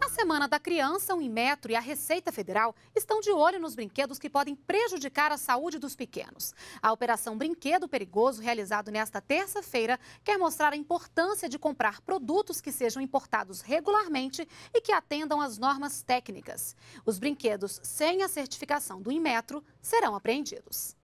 A Semana da Criança, o Inmetro e a Receita Federal estão de olho nos brinquedos que podem prejudicar a saúde dos pequenos. A Operação Brinquedo Perigoso, realizada nesta terça-feira, quer mostrar a importância de comprar produtos que sejam importados regularmente e que atendam às normas técnicas. Os brinquedos sem a certificação do Inmetro serão apreendidos.